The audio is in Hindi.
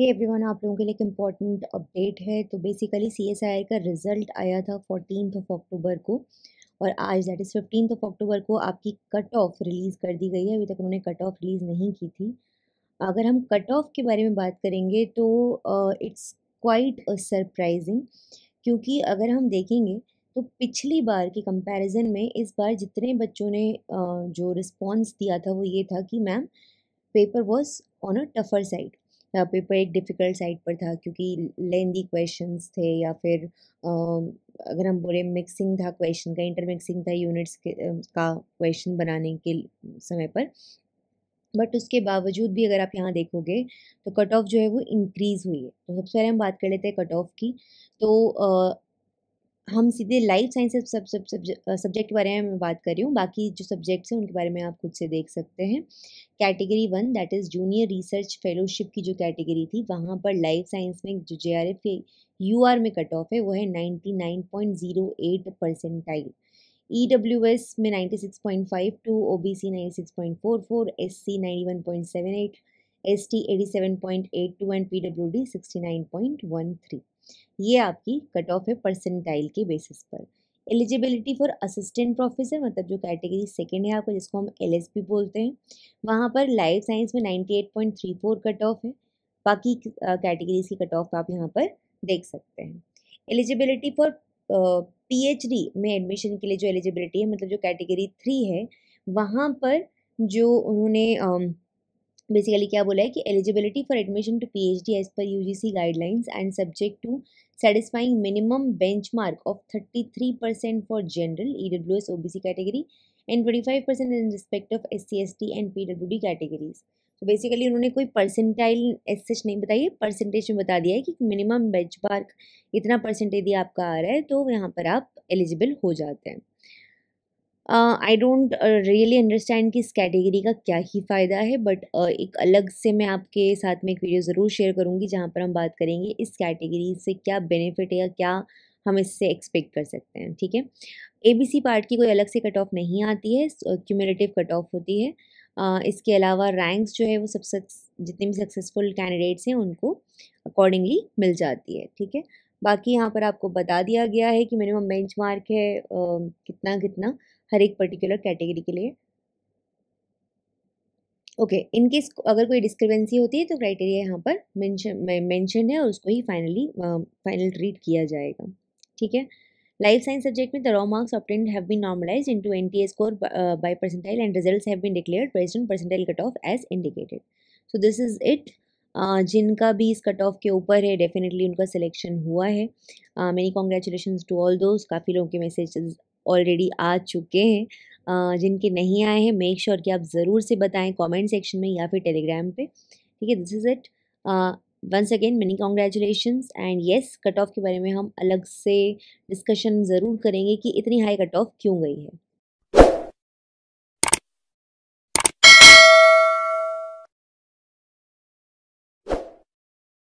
ये एवरीवन आप लोगों के लिए एक इम्पॉर्टेंट अपडेट है तो बेसिकली सीएसआईआर का रिजल्ट आया था फोर्टीन ऑफ अक्टूबर को और आज that is fifteen of October को आपकी कट ऑफ रिलीज़ कर दी गई है अभी तक उन्होंने कट ऑफ रिलीज़ नहीं की थी अगर हम कट ऑफ के बारे में बात करेंगे तो इट्स क्वाइट सरप्राइजिंग क्योंकि अगर हम देखेंगे तो पिछली बार के कंपैरिजन में इस बार जितने बच्चों ने uh, जो रिस्पॉन्स दिया था वो ये था कि ma'am paper was on a tougher side paper एक डिफ़िकल्ट साइड पर था क्योंकि लेंदी क्वेश्चंस थे या फिर अगर हम बोले मिक्सिंग था क्वेश्चन का इंटरमिक्सिंग था यूनिट्स का क्वेश्चन बनाने के समय पर बट उसके बावजूद भी अगर आप यहाँ देखोगे तो कट ऑफ जो है वो इंक्रीज़ हुई है तो सबसे पहले हम बात कर लेते हैं कट ऑफ की तो हम सीधे लाइफ साइंस सब सब सब्जेक्ट के बारे में बात कर रही हूँ बाकी जो सब्जेक्ट्स हैं उनके बारे में आप खुद से देख सकते हैं category one that is junior research fellowship की जो कैटेगरी थी वहाँ पर लाइफ साइंस में जो J R F U R में कट ऑफ है वो है ninety nine point zero eight percentile E W S में ninety six point five two O B C ninety six point four four S C ninety one point seven eight S T eighty seven point eight two and P W D sixty nine point one three ये आपकी कट ऑफ है परसेंटाइल के बेसिस पर एलिजिबिलिटी फॉर असिस्टेंट प्रोफेसर मतलब जो कैटेगरी सेकेंड है आपका जिसको हम एल बोलते हैं वहाँ पर लाइफ साइंस में नाइन्टी कट ऑफ है बाकी कैटेगरीज की कट ऑफ आप यहाँ पर देख सकते हैं एलिजिबिलिटी फॉर पीएचडी में एडमिशन के लिए जो एलिजिबिलिटी है मतलब जो कैटेगरी थ्री है वहाँ पर जो उन्होंने बेसिकली क्या बोला है कि eligibility for admission to P H D as per U G C guidelines and subject to satisfying minimum benchmark of thirty three percent for general E W S O B C category and twenty five percent in respect of S C S T and P W D categories तो बेसिकली उन्होंने कोई परसेंटाइल एस सच नहीं बताई है परसेंटेज में बता दिया है कि मिनिमम बेंच मार्क इतना परसेंटेज आपका आ रहा है तो यहाँ पर आप एलिजिबल हो जाते हैं आई डोंट रियली अंडरस्टैंड कि इस कैटेगरी का क्या ही फ़ायदा है बट uh, एक अलग से मैं आपके साथ में एक वीडियो ज़रूर शेयर करूँगी जहाँ पर हम बात करेंगे इस कैटेगरी से क्या बेनिफिट है या क्या हम इससे एक्सपेक्ट कर सकते हैं ठीक है ए बी सी पार्ट की कोई अलग से कट ऑफ नहीं आती है क्यूमुलेटिव कट ऑफ होती है uh, इसके अलावा रैंक्स जो है वो सब सक्स जितने भी सक्सेसफुल कैंडिडेट्स हैं उनको अकॉर्डिंगली मिल जाती है ठीक है बाकी यहाँ पर आपको बता दिया गया है कि मिनिमम बेंचमार्क है uh, कितना कितना हर एक पर्टिकुलर कैटेगरी के लिए ओके okay, इनकेस अगर कोई डिस्क्रिपेंसी होती है तो क्राइटेरिया यहाँ पर मेंशन है और उसको ही फाइनली फाइनल ट्रीट किया जाएगा ठीक है लाइफ साइंस सब्जेक्ट में the raw marks obtained have been normalize into NTA score by percentile and results have been declared based on percentile cut off as indicated so this is it जिनका भी इस कट ऑफ के ऊपर है डेफिनेटली उनका सिलेक्शन हुआ है मेनी कॉन्ग्रेचुलेशन टू ऑल दोस्त काफ़ी लोगों के मैसेजेस ऑलरेडी आ चुके हैं जिनके नहीं आए हैं मेक श्योर कि आप ज़रूर से बताएं कमेंट सेक्शन में या फिर टेलीग्राम पे ठीक है this is it once again many congratulation and yes cut off के बारे में हम अलग से डिस्कशन ज़रूर करेंगे कि इतनी हाई कट ऑफ क्यों गई है